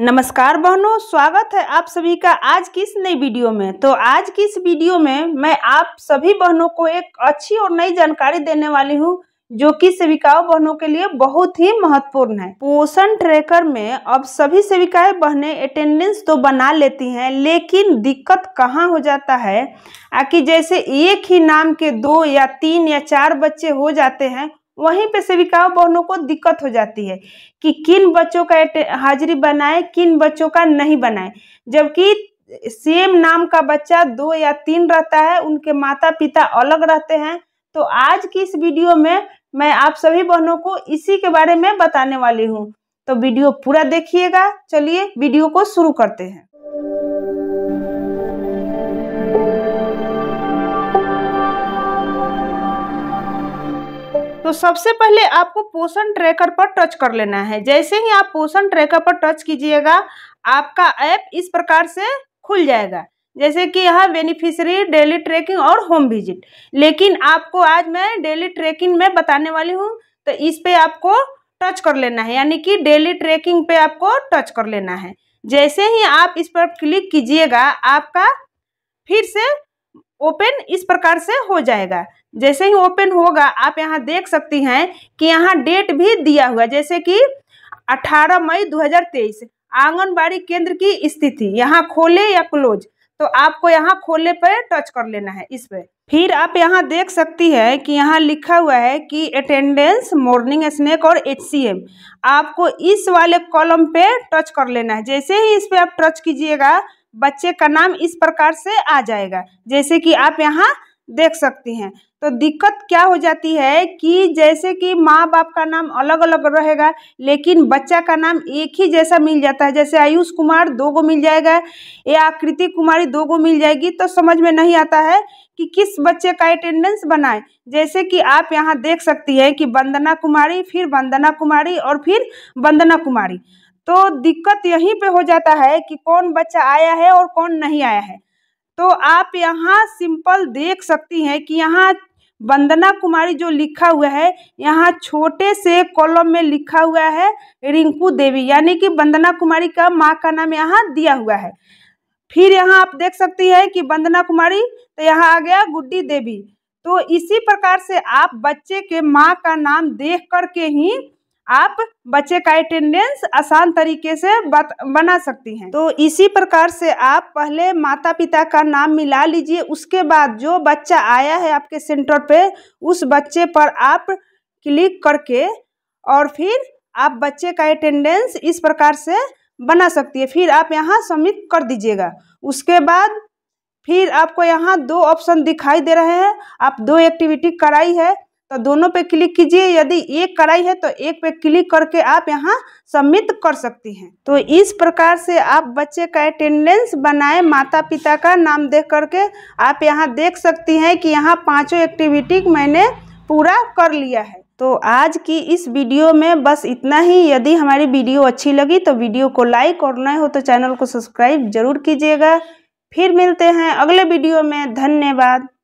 नमस्कार बहनों स्वागत है आप सभी का आज की इस नई वीडियो में तो आज की इस वीडियो में मैं आप सभी बहनों को एक अच्छी और नई जानकारी देने वाली हूँ जो कि सेविकाओं बहनों के लिए बहुत ही महत्वपूर्ण है पोषण ट्रैकर में अब सभी सेविकाएं बहनें अटेंडेंस तो बना लेती हैं लेकिन दिक्कत कहाँ हो जाता है आकि जैसे एक ही नाम के दो या तीन या चार बच्चे हो जाते हैं वहीं पे सेविकाओं बहनों को दिक्कत हो जाती है कि किन बच्चों का हाजिरी बनाए किन बच्चों का नहीं बनाए जबकि सेम नाम का बच्चा दो या तीन रहता है उनके माता पिता अलग रहते हैं तो आज की इस वीडियो में मैं आप सभी बहनों को इसी के बारे में बताने वाली हूँ तो वीडियो पूरा देखिएगा चलिए वीडियो को शुरू करते हैं तो सबसे पहले आपको पोषण ट्रैकर पर टच कर लेना है जैसे ही आप पोषण ट्रैकर पर टच कीजिएगा आपका ऐप इस प्रकार से खुल जाएगा जैसे कि यहाँ बेनिफिशरी डेली ट्रैकिंग और होम विजिट लेकिन आपको आज मैं डेली ट्रैकिंग में बताने वाली हूँ तो इस पर आपको टच कर लेना है यानी कि डेली ट्रैकिंग पे आपको टच कर लेना है जैसे ही आप इस पर क्लिक कीजिएगा आपका फिर से ओपन इस प्रकार से हो जाएगा जैसे ही ओपन होगा आप यहाँ देख सकती हैं कि यहाँ डेट भी दिया हुआ जैसे कि 18 मई 2023 आंगनबाड़ी केंद्र की स्थिति यहाँ खोले या क्लोज तो आपको यहाँ खोले पर टच कर लेना है इस पर फिर आप यहाँ देख सकती है कि यहाँ लिखा हुआ है कि अटेंडेंस मॉर्निंग स्नैक और एच आपको इस वाले कॉलम पे टच कर लेना है जैसे ही इस पर आप टच कीजिएगा बच्चे का नाम इस प्रकार से आ जाएगा जैसे कि आप यहाँ देख सकती हैं तो दिक्कत क्या हो जाती है कि जैसे कि माँ बाप का नाम अलग अलग रहेगा लेकिन बच्चा का नाम एक ही जैसा मिल जाता है जैसे आयुष कुमार दो गो मिल जाएगा या आकृति कुमारी दो गो मिल जाएगी तो समझ में नहीं आता है कि किस बच्चे का अटेंडेंस बनाए जैसे कि आप यहाँ देख सकती है कि वंदना कुमारी फिर वंदना कुमारी और फिर वंदना कुमारी तो दिक्कत यहीं पे हो जाता है कि कौन बच्चा आया है और कौन नहीं आया है तो आप यहाँ सिंपल देख सकती हैं कि यहाँ वंदना कुमारी जो लिखा हुआ है यहाँ छोटे से कॉलम में लिखा हुआ है रिंकू देवी यानी कि वंदना कुमारी का माँ का नाम यहाँ दिया हुआ है फिर यहाँ आप देख सकती है कि वंदना कुमारी तो यहाँ आ गया गुड्डी देवी तो इसी प्रकार से आप बच्चे के माँ का नाम देख करके ही आप बच्चे का अटेंडेंस आसान तरीके से बना सकती हैं तो इसी प्रकार से आप पहले माता पिता का नाम मिला लीजिए उसके बाद जो बच्चा आया है आपके सेंटर पे उस बच्चे पर आप क्लिक करके और फिर आप बच्चे का अटेंडेंस इस प्रकार से बना सकती है फिर आप यहाँ सबमिट कर दीजिएगा उसके बाद फिर आपको यहाँ दो ऑप्शन दिखाई दे रहे हैं आप दो एक्टिविटी कराई है तो दोनों पे क्लिक कीजिए यदि एक कढ़ाई है तो एक पे क्लिक करके आप यहाँ सबमिट कर सकती हैं तो इस प्रकार से आप बच्चे का अटेंडेंस बनाए माता पिता का नाम देख करके आप यहाँ देख सकती हैं कि यहाँ पांचों एक्टिविटी मैंने पूरा कर लिया है तो आज की इस वीडियो में बस इतना ही यदि हमारी वीडियो अच्छी लगी तो वीडियो को लाइक और नए हो तो चैनल को सब्सक्राइब जरूर कीजिएगा फिर मिलते हैं अगले वीडियो में धन्यवाद